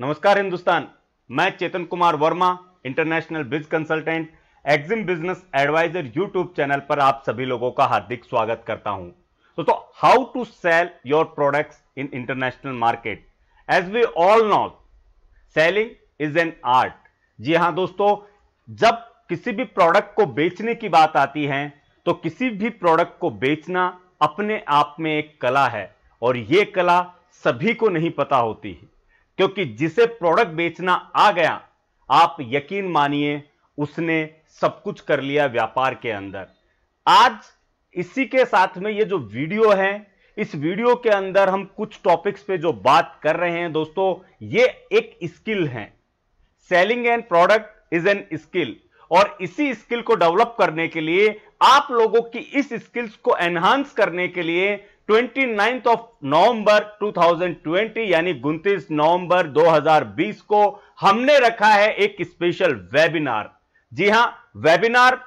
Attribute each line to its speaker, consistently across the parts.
Speaker 1: नमस्कार हिंदुस्तान मैं Chetan Kumar Verma international biz consultant EXIM business advisor YouTube channel पर आप सभी लोगों का हार्दिक स्वागत करता हूं दोस्तों how to sell your products in international market as we all know selling is an art जी हां दोस्तों जब किसी भी प्रोडक्ट को बेचने की बात आती है तो किसी भी प्रोडक्ट को बेचना अपने आप में एक कला है और ये कला सभी को नहीं पता होती है क्योंकि जिसे प्रोडक्ट बेचना आ गया आप यकीन मानिए उसने सब कुछ कर लिया व्यापार के अंदर आज इसी के साथ में ये जो वीडियो है इस वीडियो के अंदर हम कुछ टॉपिक्स पे जो बात कर रहे हैं दोस्तों ये एक स्किल है selling and product is an skill और इसी स्किल को डेवलप करने के लिए आप लोगों की इस स्किल्स को एनहांस करने के लिए ट्वेंटी नाइन्थ ऑफ नवंबर 2020 यानी 29 नवंबर 2020 को हमने रखा है एक स्पेशल वेबिनार जी हां वेबिनार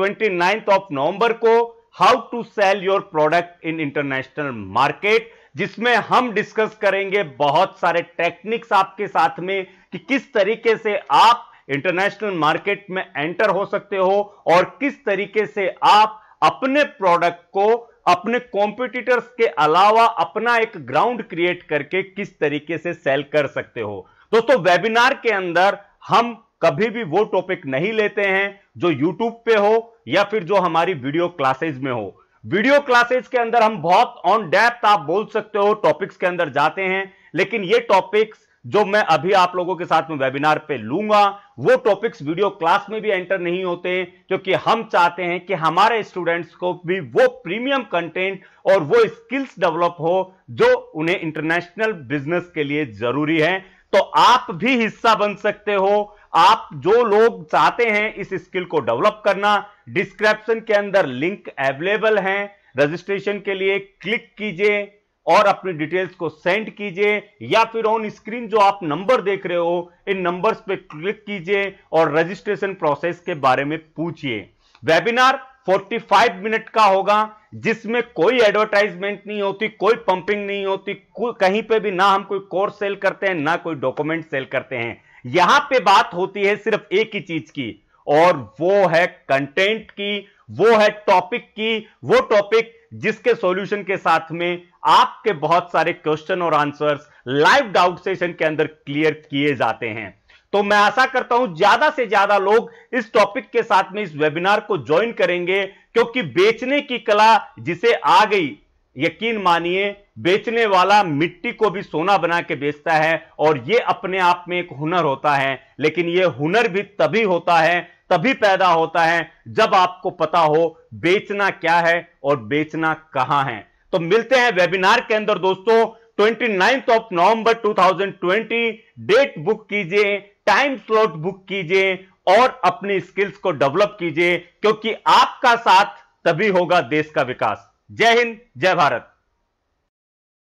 Speaker 1: 29th ऑफ नवंबर को how to sell your product in international market जिसमें हम डिस्कस करेंगे बहुत सारे टेक्निक्स आपके साथ में कि किस तरीके से आप इंटरनेशनल मार्केट में एंटर हो सकते हो और किस तरीके से आप अपने प्रोडक्ट को अपने कॉम्पिटिटर्स के अलावा अपना एक ग्राउंड क्रिएट करके किस तरीके से सेल कर सकते हो दोस्तों वेबिनार के अंदर हम कभी भी वो टॉपिक नहीं लेते हैं जो यूट्यूब पे हो या फिर जो हमारी वीडियो क्लासेज में हो वीडियो क्लासेज के अंदर हम बहुत ऑन डेप्थ आप बोल सकते हो टॉपिक्स के अंदर जाते हैं लेकिन ये टॉपिक्स जो मैं अभी आप लोगों के साथ में वेबिनार पे लूंगा वो टॉपिक्स वीडियो क्लास में भी एंटर नहीं होते क्योंकि हम चाहते हैं कि हमारे स्टूडेंट्स को भी वो प्रीमियम कंटेंट और वो स्किल्स डेवलप हो जो उन्हें इंटरनेशनल बिजनेस के लिए जरूरी है तो आप भी हिस्सा बन सकते हो आप जो लोग चाहते हैं इस स्किल को डेवलप करना डिस्क्रिप्शन के अंदर लिंक अवेलेबल है रजिस्ट्रेशन के लिए क्लिक कीजिए और अपनी डिटेल्स को सेंड कीजिए या फिर ऑन स्क्रीन जो आप नंबर देख रहे हो इन नंबर्स पे क्लिक कीजिए और रजिस्ट्रेशन प्रोसेस के बारे में पूछिए वेबिनार 45 मिनट का होगा जिसमें कोई एडवर्टाइजमेंट नहीं होती कोई पंपिंग नहीं होती कहीं पे भी ना हम कोई कोर्स सेल करते हैं ना कोई डॉक्यूमेंट सेल करते हैं यहां पे बात होती है सिर्फ एक ही चीज की और वो है कंटेंट की वो है टॉपिक की वो टॉपिक जिसके सॉल्यूशन के साथ में आपके बहुत सारे क्वेश्चन और आंसर्स लाइव डाउट सेशन के अंदर क्लियर किए जाते हैं तो मैं आशा करता हूं ज्यादा से ज्यादा लोग इस टॉपिक के साथ में इस वेबिनार को ज्वाइन करेंगे क्योंकि बेचने की कला जिसे आ गई यकीन मानिए बेचने वाला मिट्टी को भी सोना बना के बेचता है और यह अपने आप में एक हुनर होता है लेकिन यह हुनर भी तभी होता है तभी पैदा होता है जब आपको पता हो बेचना क्या है और बेचना कहां है तो मिलते हैं वेबिनार के अंदर दोस्तों twenty ninth of November 2020 date book कीजिए टाइम स्लॉट बुक कीजिए और अपनी स्किल्स को डेवलप कीजिए क्योंकि आपका साथ तभी होगा देश का विकास जय हिंद जय भारत